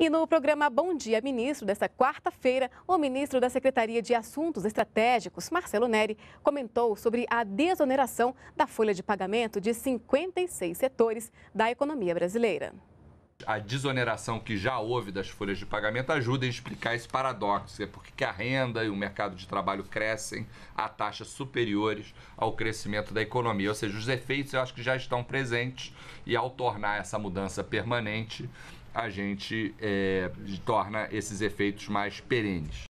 E no programa Bom Dia Ministro, desta quarta-feira, o ministro da Secretaria de Assuntos Estratégicos, Marcelo Neri, comentou sobre a desoneração da folha de pagamento de 56 setores da economia brasileira a desoneração que já houve das folhas de pagamento ajuda a explicar esse paradoxo. É porque a renda e o mercado de trabalho crescem a taxas superiores ao crescimento da economia. Ou seja, os efeitos eu acho que já estão presentes e ao tornar essa mudança permanente, a gente é, torna esses efeitos mais perenes.